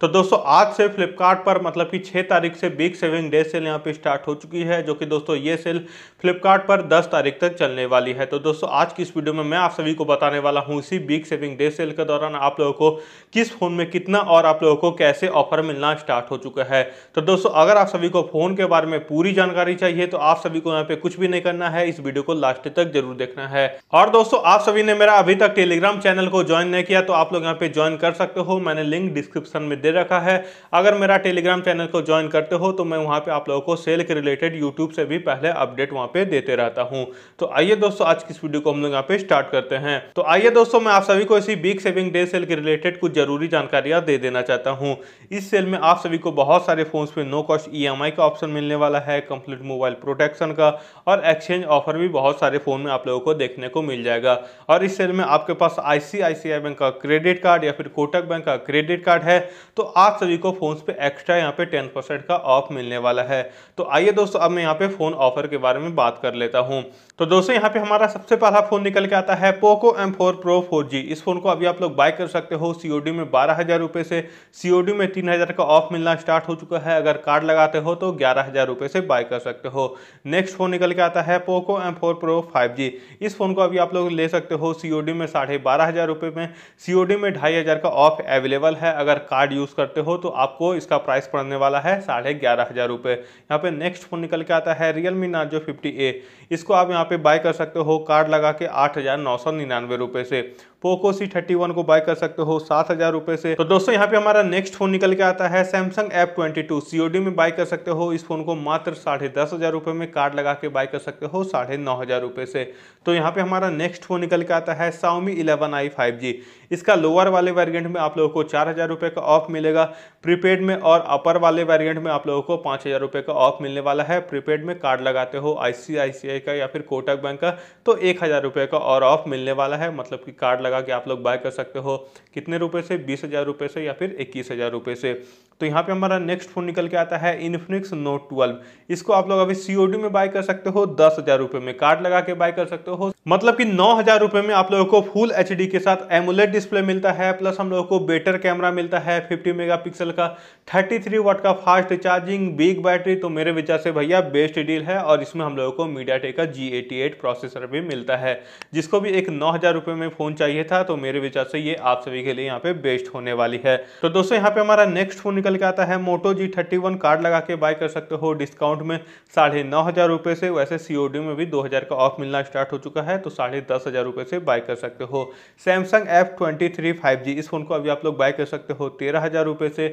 तो दोस्तों आज से फ्लिपकार्ट पर मतलब कि 6 तारीख से बिग सेविंग डे सेल यहाँ पे स्टार्ट हो चुकी है जो कि दोस्तों ये सेल फ्लिपकार्ट पर 10 तारीख तक चलने वाली है तो दोस्तों आज की इस वीडियो में मैं आप सभी को बताने वाला हूँ इसी बिग सेविंग डे सेल के दौरान आप लोगों को किस फ़ोन में कितना और आप लोगों को कैसे ऑफर मिलना स्टार्ट हो चुका है तो दोस्तों अगर आप सभी को फ़ोन के बारे में पूरी जानकारी चाहिए तो आप सभी को यहाँ पे कुछ भी नहीं करना है इस वीडियो को लास्ट तक जरूर देखना है और दोस्तों आप सभी ने मेरा अभी तक टेलीग्राम चैनल को ज्वाइन नहीं किया तो आप लोग यहाँ पे ज्वाइन कर सकते हो मैंने लिंक डिस्क्रिप्शन में दे रखा है अगर मेरा टेलीग्राम चैनल को ज्वाइन करते हो तो मैं वहाँ पर आप लोगों को सेल के रिलेटेड यूट्यूब से भी पहले अपडेट वहाँ पे देते रहता हूँ तो आइए दोस्तों आज की इस वीडियो को हम लोग यहाँ पे स्टार्ट करते हैं तो आइए दोस्तों मैं आप सभी को इसी बिग सेविंग डे सेल के रिलेटेड कुछ जरूरी जानकारियाँ दे देना चाहता हूँ इस सेल में आप सभी को बहुत सारे फोन पे नो कॉस्ट ई का ऑप्शन मिलने वाला है कंप्लीट मोबाइल प्रोटेक्शन का और एक्सचेंज ऑफर भी बहुत सारे फोन में आप लोगों को देखने को मिल जाएगा और इस सेल में आपके पास आईसीआईसीआई बैंक का क्रेडिट कार्ड या फिर कोटक बैंक का क्रेडिट कार्ड है तो आप सभी को फोन पे एक्स्ट्रा यहाँ पे टेन परसेंट का ऑफ मिलने वाला है तो आइए दोस्तों अब मैं यहाँ पे फ़ोन ऑफर के बारे में बात कर लेता हूँ तो दोस्तों यहाँ पे हमारा सबसे पहला फ़ोन निकल के आता है Poco M four pro four G इस फ़ोन को अभी आप लोग बाय कर सकते हो सी में बारह हज़ार रुपए से सी में तीन हज़ार का ऑफ मिलना स्टार्ट हो चुका है अगर कार्ड लगाते हो तो ग्यारह हज़ार रुपए से बाय कर सकते हो नेक्स्ट फ़ोन निकल के आता है Poco M four pro five G इस फ़ोन को अभी आप लोग ले सकते हो सीओडी में साढ़े बारह हज़ार रुपए में सीओडी में ढाई हज़ार का ऑफ अवेलेबल है अगर कार्ड यूज़ यूज़ करते हो तो आपको इसका प्राइस पड़ने वाला है साढ़े ग्यारह हज़ार रुपये यहाँ पे नेक्स्ट फ़ोन निकल के आता है Realme Narzo fifty A इसको आप यहाँ पे बाय कर सकते हो कार्ड लगा के आठ हज़ार नौ सौ निन्यानवे रुपये से पोको सी थर्टी वन को बाय कर सकते हो सात हजार रुपए से तो दोस्तों यहाँ पे हमारा नेक्स्ट फोन निकल के आता है Samsung F twenty two COD में बाय कर सकते हो इस फोन को मात्र साढ़े दस हजार रुपए में कार्ड लगा के बाय कर सकते हो साढ़े नौ हजार रुपए से तो यहाँ पे हमारा नेक्स्ट फोन निकल के आता है Xiaomi eleven i five G इसका लोअर वाले वेरियंट में आप लोगों को चार हजार रुपए का ऑफ मिलेगा प्रीपेड में और अपर वाले वेरियंट में आप लोगों को पांच हजार रुपए का ऑफ मिलने वाला है प्रीपेड में कार्ड लगाते हो आईसीआईसीआई का या फिर कोटक बैंक का तो एक हजार रुपए का और ऑफ मिलने वाला है मतलब की कार्ड लगा कि आप लोग बाय कर सकते हो कितने रुपए से बीस हज़ार रुपये से या फिर इक्कीस हज़ार रुपये से तो यहाँ पे हमारा नेक्स्ट फोन निकल के आता है इन्फिनिक्स नोट ट्वेल्व इसको आप लोग अभी सीओडी में बाय कर सकते हो दस हज़ार रुपये में कार्ड लगा के बाय कर सकते हो मतलब कि नौ हज़ार रुपये में आप लोगों को फुल एच के साथ एमुलेट डिस्प्ले मिलता है प्लस हम लोगों को बेटर कैमरा मिलता है फिफ्टी मेगा का थर्टी थ्री वाट का फास्ट चार्जिंग बिग बैटरी तो मेरे विचार से भैया बेस्ट डील है और इसमें हम लोगों को मीडिया का जी प्रोसेसर भी मिलता है जिसको भी एक नौ में फ़ोन चाहिए चाहिए था तो मेरे विचार से ये आप सभी के लिए यहाँ पे बेस्ट होने वाली है तो दोस्तों यहाँ पे हमारा नेक्स्ट फोन निकल के आता है Moto G thirty one card लगा के बाय कर सकते हो डिस्काउंट में साढ़े नौ हजार रुपए से वैसे सीओडी में भी दो हजार का ऑफ मिलना स्टार्ट हो चुका है तो साढ़े दस हजार रुपए से बाय कर सकते हो Samsung F twenty three five G इस फोन को अभी आप लोग बाय कर सकते हो तेरह हजार रुपए से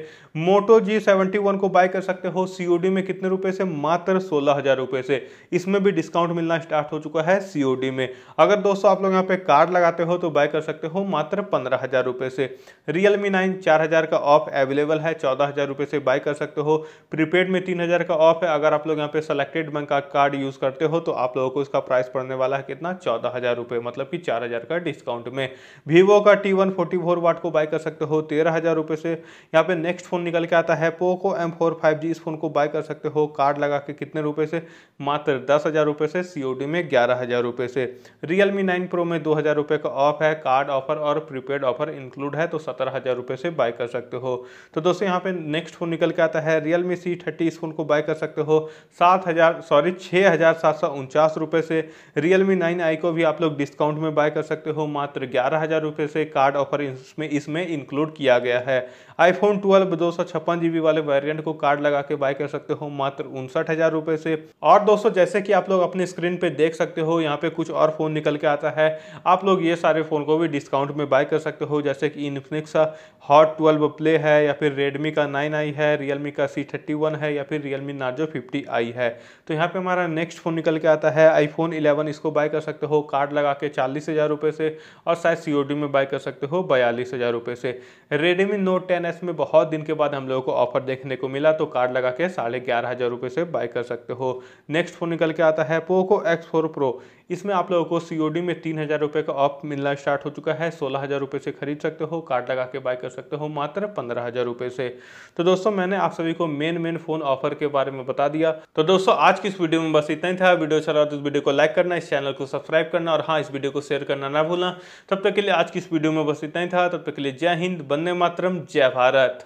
मोटो जी सेवेंटी वन को बाय कर सकते हो सीओडी में कितने रुपए से मात्र सोलह हजार रुपए से इसमें भी डिस्काउंट मिलना स्टार्ट हो चुका है सीओडी में अगर दोस्तों आप लोग यहाँ पे कार्ड लगाते हो तो बाय कर सकते हो मात्र पंद्रह हज़ार रुपये से रियल मी नाइन चार हज़ार का ऑफ अवेलेबल है चौदह हज़ार रुपये से बाय कर सकते हो प्रीपेड में तीन हज़ार का ऑफ है अगर आप लोग यहाँ पे सेलेक्टेड बैंक का कार्ड यूज़ करते हो तो आप लोगों को इसका प्राइस पड़ने वाला है कितना चौदह हज़ार रुपये मतलब कि चार हज़ार का डिस्काउंट में वीवो का T one forty four watt को बाय कर सकते हो तेरह हज़ार रुपये से यहाँ पे नेक्स्ट फ़ोन निकल के आता है Poco M four five G इस फ़ोन को बाय कर सकते हो कार्ड लगा के कितने रुपये से मात्र दस हज़ार रुपये से सी में ग्यारह हज़ार रुपये से रियल मी नाइन प्रो में दो हज़ार रुपये का ऑफ है कार्ड ऑफर और प्रीपेड ऑफर इंक्लूड है तो सत्रह हज़ार रुपये से बाय कर सकते हो तो दोस्तों यहाँ पे नेक्स्ट फ़ोन निकल के आता है रियल मी सी थर्टी इस फोन को बाय कर सकते हो सात हज़ार सॉरी छः हज़ार सात सौ उनचास रुपये से रियल मी नाइन आई को भी आप लोग डिस्काउंट में बाय कर सकते हो मात्र ग्यारह हज़ार रुपये से कार्ड ऑफर इसमें इसमें इंक्लूड किया गया है आईफोन ट्वेल्व दो सौ छप्पन जी बी वाले वेरियंट को कार्ड लगा के बाय कर सकते हो मात्र उनसठ हज़ार रुपये से और दोस्तों जैसे कि आप लोग अपने स्क्रीन पर देख सकते हो यहाँ पे कुछ और फ़ोन निकल के आता है आप लोग ये सारे फ़ोन को भी डिस्काउंट में बाय कर सकते हो जैसे कि इन्फिनिक्स का हॉट ट्वेल्व प्ले है या फिर रेडमी का नाइन आई है रियलमी का सी थर्टी वन है या फिर रियलमी नार्जो फिफ्टी आई है तो यहाँ पे हमारा नेक्स्ट फ़ोन निकल के आता है आईफोन इलेवन इसको बाय कर सकते हो कार्ड लगा के चालीस हज़ार रुपये से और शायद सी ओ डी में बाय कर सकते हो बयालीस हज़ार रुपये से रेडमी नोट टेन एस में बहुत दिन के बाद हम लोगों को ऑफर देखने को मिला तो कार्ड लगा के साढ़े ग्यारह हज़ार रुपये से बाय कर सकते हो नेक्स्ट फ़ोन निकल के आता है पोको एक्स फोर प्रो इसमें आप लोगों को सी ओ डी में तीन हज़ार रुपये का ऑफ मिलना स्टार्ट हो चुका है सोलह हज़ार रुपये से खरीद सकते हो कार्ड लगा के बाय कर सकते हो मात्र पंद्रह हज़ार रुपये से तो दोस्तों मैंने आप सभी को मेन मेन फ़ोन ऑफर के बारे में बता दिया तो दोस्तों आज की इस वीडियो में बस इतना ही था वीडियो अच्छा लगा तो वीडियो को लाइक करना इस चैनल को सब्सक्राइब करना और हाँ इस वीडियो को शेयर करना ना भूलना तब तक के लिए आज की इस वीडियो में बस इतना ही था तब तक के लिए जय हिंद बंदे मातरम जय भारत